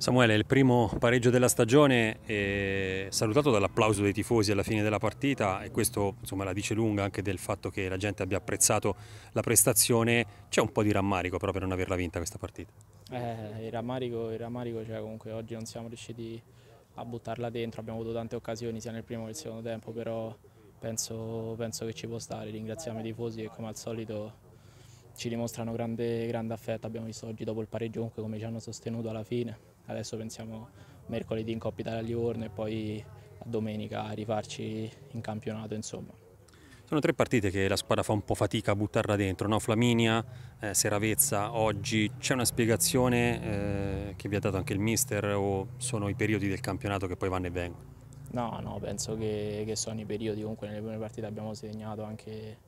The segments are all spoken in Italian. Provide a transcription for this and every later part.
Samuele, il primo pareggio della stagione è eh, salutato dall'applauso dei tifosi alla fine della partita e questo insomma, la dice lunga anche del fatto che la gente abbia apprezzato la prestazione. C'è un po' di rammarico però per non averla vinta questa partita? Eh, il rammarico, il rammarico cioè, comunque oggi non siamo riusciti a buttarla dentro, abbiamo avuto tante occasioni sia nel primo che nel secondo tempo, però penso, penso che ci può stare. Ringraziamo i tifosi che come al solito ci dimostrano grande, grande affetto, abbiamo visto oggi dopo il pareggio comunque come ci hanno sostenuto alla fine adesso pensiamo mercoledì in Coppa Italia Livorno e poi a domenica a rifarci in campionato insomma. Sono tre partite che la squadra fa un po' fatica a buttarla dentro, no? Flaminia, eh, Seravezza, oggi c'è una spiegazione eh, che vi ha dato anche il mister o sono i periodi del campionato che poi vanno e vengono? No, no, penso che, che sono i periodi, comunque nelle prime partite abbiamo segnato anche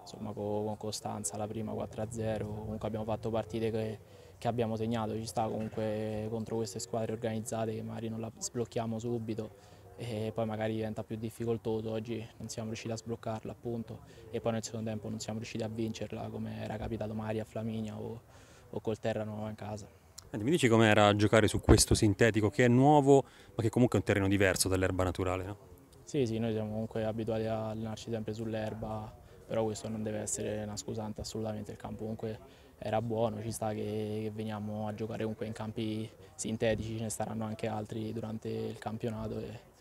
insomma, con, con, Costanza, la prima 4-0, comunque abbiamo fatto partite che che abbiamo segnato, ci sta comunque contro queste squadre organizzate che magari non la sblocchiamo subito e poi magari diventa più difficoltoso, oggi non siamo riusciti a sbloccarla appunto e poi nel secondo tempo non siamo riusciti a vincerla come era capitato magari a Flaminia o, o col Nuova in casa. Senti, mi dici com'era giocare su questo sintetico che è nuovo ma che comunque è un terreno diverso dall'erba naturale? No? Sì, sì, noi siamo comunque abituati a allenarci sempre sull'erba però questo non deve essere una scusante assolutamente, il campo comunque era buono, ci sta che, che veniamo a giocare comunque in campi sintetici, ce ne staranno anche altri durante il campionato. E,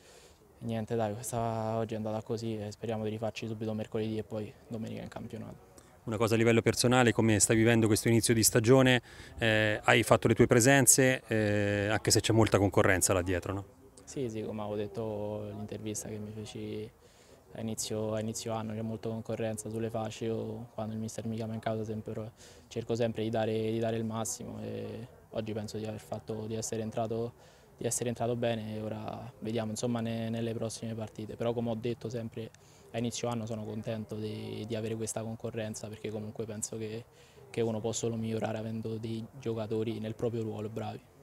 niente dai, questa oggi è andata così e speriamo di rifarci subito mercoledì e poi domenica in campionato. Una cosa a livello personale, come stai vivendo questo inizio di stagione? Eh, hai fatto le tue presenze, eh, anche se c'è molta concorrenza là dietro, no? Sì, sì, come avevo detto l'intervista che mi feci a inizio, a inizio anno c'è molta concorrenza sulle fasce, io quando il mister mi chiama in casa sempre, cerco sempre di dare, di dare, il massimo e oggi penso di aver fatto, di essere entrato, di essere entrato bene e ora vediamo insomma ne, nelle prossime partite, però come ho detto sempre a inizio anno sono contento di, di avere questa concorrenza perché comunque penso che, che uno può solo migliorare avendo dei giocatori nel proprio ruolo bravi.